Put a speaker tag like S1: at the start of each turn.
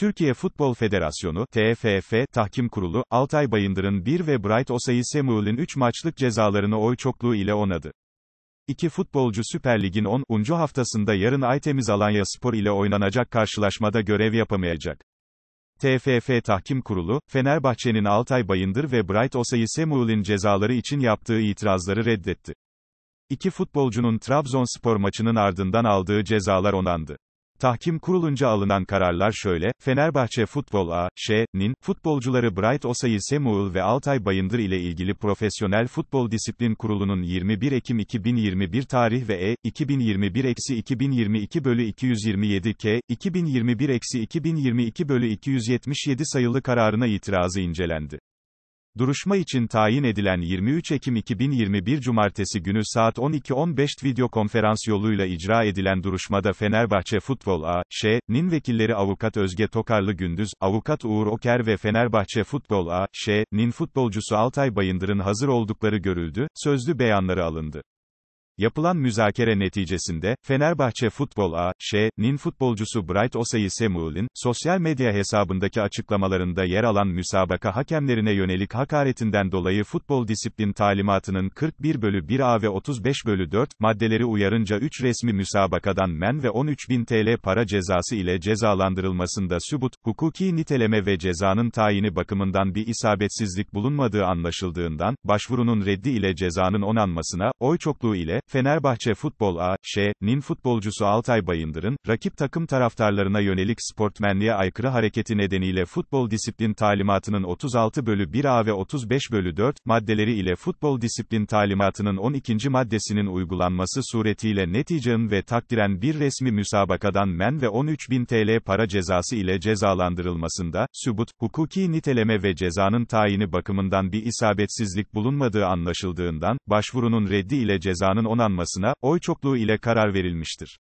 S1: Türkiye Futbol Federasyonu, TFF, Tahkim Kurulu, Altay Bayındır'ın 1 ve Bright Osayi Semuel'in 3 maçlık cezalarını oy çokluğu ile onadı. İki futbolcu Süper Lig'in 10. haftasında yarın Aytemiz Alanya Spor ile oynanacak karşılaşmada görev yapamayacak. TFF Tahkim Kurulu, Fenerbahçe'nin Altay Bayındır ve Bright Osayi Semuel'in cezaları için yaptığı itirazları reddetti. İki futbolcunun Trabzonspor maçının ardından aldığı cezalar onandı. Tahkim kurulunca alınan kararlar şöyle, Fenerbahçe Futbol A.Ş.'nin, futbolcuları Bright Osayi Semuel ve Altay Bayındır ile ilgili Profesyonel Futbol Disiplin Kurulu'nun 21 Ekim 2021 tarih ve E, 2021-2022 bölü 227 K, 2021-2022 bölü 277 sayılı kararına itirazı incelendi. Duruşma için tayin edilen 23 Ekim 2021 Cumartesi günü saat 12.15 video konferans yoluyla icra edilen duruşmada Fenerbahçe Futbol A.Ş.'nin vekilleri Avukat Özge Tokarlı Gündüz, Avukat Uğur Oker ve Fenerbahçe Futbol A.Ş.'nin futbolcusu Altay Bayındır'ın hazır oldukları görüldü, sözlü beyanları alındı. Yapılan müzakere neticesinde, Fenerbahçe Futbol A.Ş.'nin futbolcusu Bright Osayi Semuel'in, sosyal medya hesabındaki açıklamalarında yer alan müsabaka hakemlerine yönelik hakaretinden dolayı futbol disiplin talimatının 41 bölü 1A ve 35 bölü 4 maddeleri uyarınca 3 resmi müsabakadan men ve 13.000 TL para cezası ile cezalandırılmasında sübut, hukuki niteleme ve cezanın tayini bakımından bir isabetsizlik bulunmadığı anlaşıldığından, başvurunun reddi ile cezanın onanmasına, oy çokluğu ile, Fenerbahçe Futbol A.Ş.'nin futbolcusu Altay Bayındır'ın, rakip takım taraftarlarına yönelik sportmenliğe aykırı hareketi nedeniyle futbol disiplin talimatının 36 bölü 1A ve 35 bölü 4 maddeleri ile futbol disiplin talimatının 12. maddesinin uygulanması suretiyle neticen ve takdiren bir resmi müsabakadan men ve 13.000 TL para cezası ile cezalandırılmasında, sübut, hukuki niteleme ve cezanın tayini bakımından bir isabetsizlik bulunmadığı anlaşıldığından, başvurunun reddi ile cezanın 16 donanmasına, oy çokluğu ile karar verilmiştir.